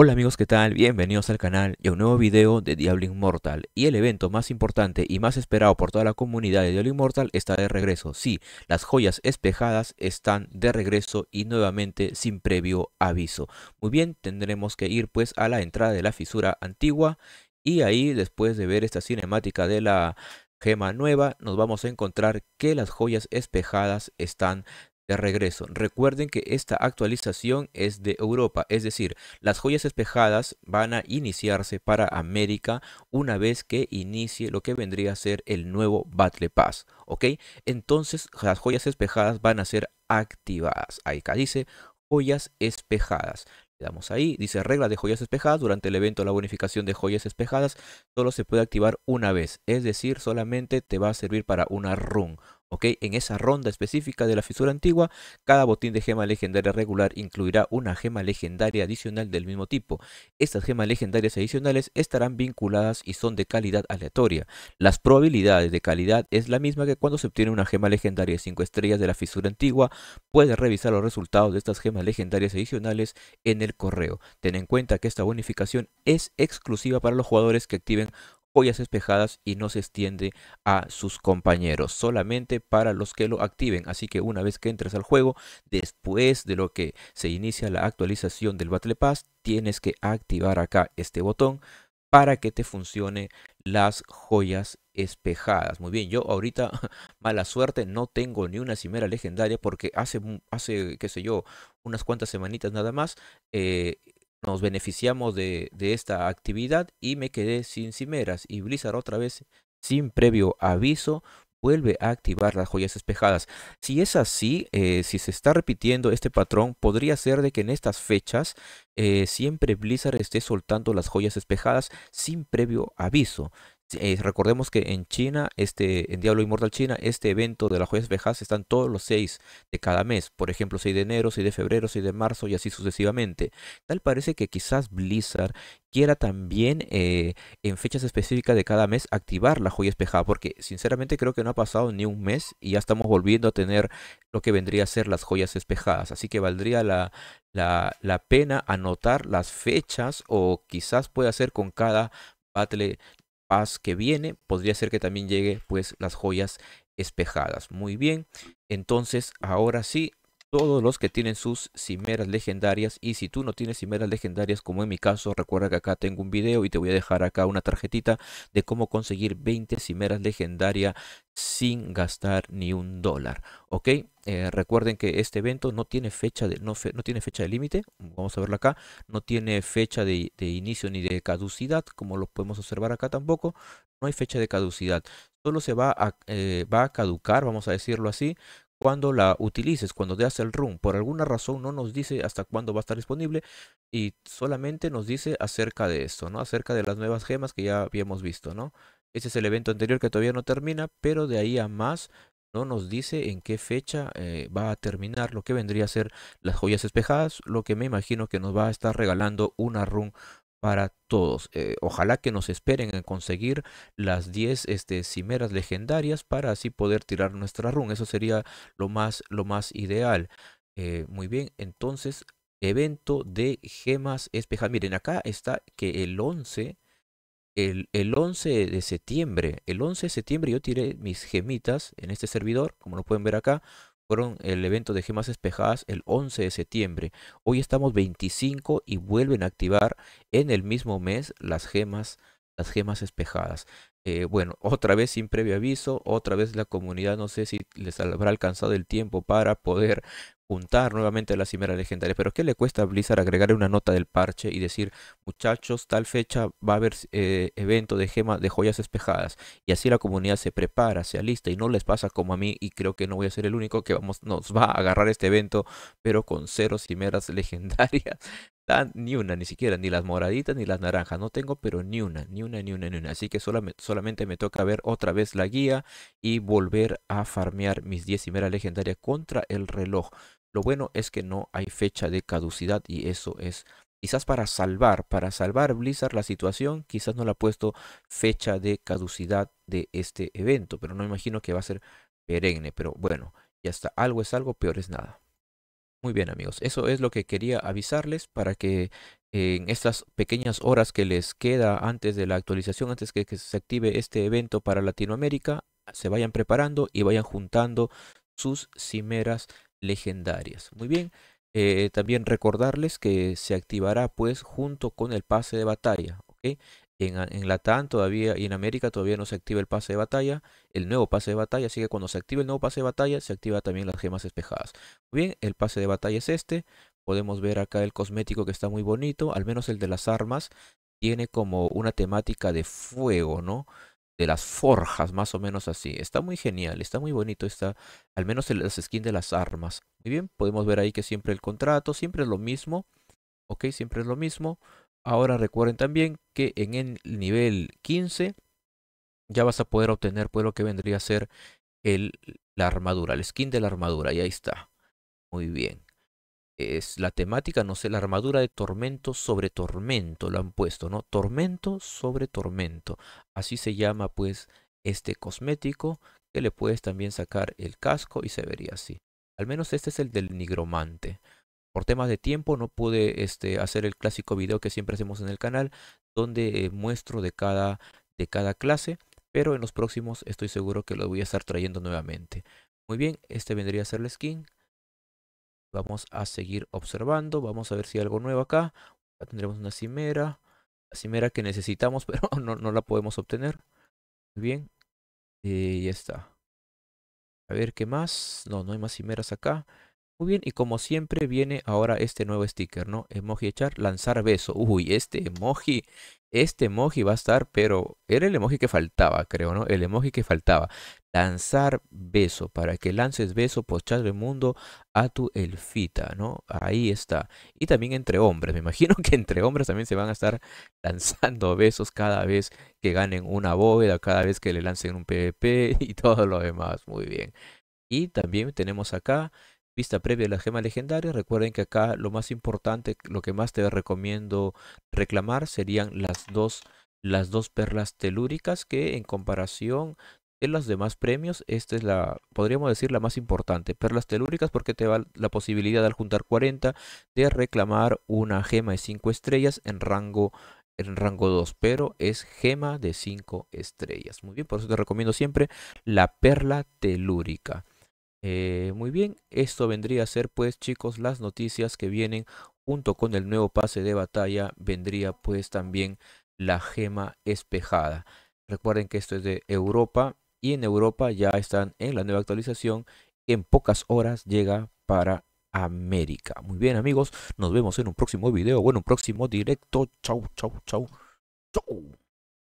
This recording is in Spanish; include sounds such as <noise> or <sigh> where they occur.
Hola amigos, ¿qué tal? Bienvenidos al canal y a un nuevo video de Diablo Immortal. Y el evento más importante y más esperado por toda la comunidad de Diablo Immortal está de regreso. Sí, las joyas espejadas están de regreso y nuevamente sin previo aviso. Muy bien, tendremos que ir pues a la entrada de la fisura antigua. Y ahí, después de ver esta cinemática de la gema nueva, nos vamos a encontrar que las joyas espejadas están de regreso. Recuerden que esta actualización es de Europa, es decir, las joyas espejadas van a iniciarse para América una vez que inicie lo que vendría a ser el nuevo Battle Pass, ¿ok? Entonces las joyas espejadas van a ser activadas. Ahí acá dice joyas espejadas. Le damos ahí, dice regla de joyas espejadas. Durante el evento la bonificación de joyas espejadas solo se puede activar una vez, es decir, solamente te va a servir para una run. En esa ronda específica de la fisura antigua, cada botín de gema legendaria regular incluirá una gema legendaria adicional del mismo tipo. Estas gemas legendarias adicionales estarán vinculadas y son de calidad aleatoria. Las probabilidades de calidad es la misma que cuando se obtiene una gema legendaria de 5 estrellas de la fisura antigua. Puedes revisar los resultados de estas gemas legendarias adicionales en el correo. Ten en cuenta que esta bonificación es exclusiva para los jugadores que activen joyas espejadas y no se extiende a sus compañeros, solamente para los que lo activen. Así que una vez que entres al juego, después de lo que se inicia la actualización del Battle Pass, tienes que activar acá este botón para que te funcione las joyas espejadas. Muy bien, yo ahorita, <laughs> mala suerte, no tengo ni una cimera legendaria porque hace, hace qué sé yo, unas cuantas semanitas nada más, eh, nos beneficiamos de, esta actividad y me quedé sin cimeras y Blizzard otra vez sin previo aviso vuelve a activar las joyas espejadas. Si es así, eh, si se está repitiendo este patrón, podría ser de que en estas fechas eh, siempre Blizzard esté soltando las joyas espejadas sin previo aviso. Eh, recordemos que en China, este, en Diablo Immortal China, este evento de las joyas vejas están todos los 6 de cada mes. Por ejemplo, 6 de enero, 6 de febrero, 6 de marzo y así sucesivamente. Tal parece que quizás Blizzard quiera también eh, en fechas específicas de cada mes activar la joya espejada, porque sinceramente creo que no ha pasado ni un mes y ya estamos volviendo a tener lo que vendría a ser las joyas espejadas. Así que valdría la, la, la pena anotar las fechas o quizás pueda ser con cada Battle paz que viene, podría ser que también llegue pues las joyas espejadas. Muy bien, entonces ahora sí todos los que tienen sus cimeras legendarias. Y si tú no tienes cimeras legendarias, como en mi caso, recuerda que acá tengo un video y te voy a dejar acá una tarjetita de cómo conseguir 20 cimeras legendarias sin gastar ni un dólar. ¿Ok? Eh, recuerden que este evento no tiene fecha de, no, no tiene fecha de límite. Vamos a verlo acá. No tiene fecha de, inicio ni de caducidad, como lo podemos observar acá tampoco. No hay fecha de caducidad. Solo se va a, eh, va a caducar, vamos a decirlo así, cuando la utilices, cuando te hace el run. Por alguna razón no nos dice hasta cuándo va a estar disponible y solamente nos dice acerca de esto, ¿no? Acerca de las nuevas gemas que ya habíamos visto, ¿no? Ese es el evento anterior que todavía no termina, pero de ahí a más no nos dice en qué fecha eh, va a terminar lo que vendría a ser las joyas espejadas, lo que me imagino que nos va a estar regalando una run para todos. Eh, ojalá que nos esperen en conseguir las 10 este, cimeras legendarias para así poder tirar nuestra run. Eso sería lo más, lo más ideal. Eh, muy bien, entonces, evento de gemas espejadas. Miren, acá está que el 11... el, 11 de septiembre, el 11 de septiembre yo tiré mis gemitas en este servidor, como lo pueden ver acá, fueron el evento de gemas espejadas el 11 de septiembre. Hoy estamos 25 y vuelven a activar en el mismo mes las gemas, las gemas espejadas. Eh, bueno, <laughs> otra vez sin previo aviso, otra vez la comunidad, no sé si les habrá alcanzado el tiempo para poder juntar nuevamente las cimeras legendarias. Pero ¿qué le cuesta a Blizzard agregar una nota del parche y decir, muchachos, tal fecha va a haber eh, evento de gema de joyas espejadas? Y así la comunidad se prepara, se alista y no les pasa como a mí y creo que no voy a ser el único que vamos, nos va a agarrar este evento, pero con cero cimeras legendarias. <laughs> ni una, ni siquiera, ni las moraditas ni las naranjas, no tengo, pero ni una, ni una, ni una, ni una. Así que solamente, solamente me toca ver otra vez la guía y volver a farmear mis 10 cimeras legendarias contra el reloj. Lo bueno es que no hay fecha de caducidad y eso es quizás para salvar, para salvar Blizzard la situación, quizás no le ha puesto fecha de caducidad de este evento, pero no imagino que va a ser perenne, pero bueno, y hasta algo es algo, peor es nada. Muy bien amigos, eso es lo que quería avisarles para que en estas pequeñas horas que les queda antes de la actualización, antes que, que se active este evento para Latinoamérica, se vayan preparando y vayan juntando sus cimeras legendarias. Muy bien, eh, también recordarles que se activará pues junto con el pase de batalla. ¿okay? En, en tan todavía y en América todavía no se activa el pase de batalla, el nuevo pase de batalla, así que cuando se activa el nuevo pase de batalla se activa también las gemas espejadas. Muy bien, el pase de batalla es este. Podemos ver acá el cosmético que está muy bonito, al menos el de las armas tiene como una temática de fuego, ¿no? de las forjas, más o menos así. Está muy genial, está muy bonito, está al menos el, las skins de las armas. Muy bien, podemos ver ahí que siempre el contrato, siempre es lo mismo. Ok, siempre es lo mismo. Ahora recuerden también que en el nivel 15 ya vas a poder obtener pues lo que vendría a ser el, la armadura, el skin de la armadura. Y ahí está. Muy bien es la temática, no sé, la armadura de tormento sobre tormento, lo han puesto, ¿no? Tormento sobre tormento. Así se llama pues este cosmético que le puedes también sacar el casco y se vería así. Al menos este es el del nigromante. Por temas de tiempo no pude este, hacer el clásico video que siempre hacemos en el canal donde eh, muestro de cada, de cada clase, pero en los próximos estoy seguro que lo voy a estar trayendo nuevamente. Muy bien, este vendría a ser la skin, Vamos a seguir observando. Vamos a ver si hay algo nuevo acá. Acá tendremos una cimera. La cimera que necesitamos, <laughs> pero no, la podemos obtener. Muy bien. Y eh, ya está. A ver, ¿qué más? No, no hay más cimeras acá. Muy bien, y como siempre viene ahora este nuevo sticker, ¿no? Emoji echar, lanzar beso. Uy, este emoji este emoji va a estar, pero era el emoji que faltaba, creo, ¿no? El emoji que faltaba. Lanzar beso, para que lances beso, por el mundo a tu elfita, ¿no? Ahí está. Y también entre hombres, me imagino que entre hombres también se van a estar lanzando besos cada vez que ganen una bóveda, cada vez que le lancen un PvP y <laughs> todo lo demás. Muy bien. Y también tenemos acá vista previa de la gema legendaria Recuerden que acá lo más importante, lo que más te recomiendo reclamar serían las dos, las dos perlas telúricas que en comparación de los demás premios, esta es la, podríamos decir, la más importante. Perlas telúricas porque te va la posibilidad al juntar 40 de reclamar una gema de 5 estrellas en rango en rango 2, pero es gema de 5 estrellas. Muy bien, por eso te recomiendo siempre la perla telúrica. Eh, muy bien, esto vendría a ser pues chicos las noticias que vienen junto con el nuevo pase de batalla vendría pues también la gema espejada. Recuerden que esto es de Europa y en Europa ya están en la nueva actualización. En pocas horas llega para América. Muy bien amigos, nos vemos en un próximo video o en un próximo directo. Chau, chau, chau. Chau.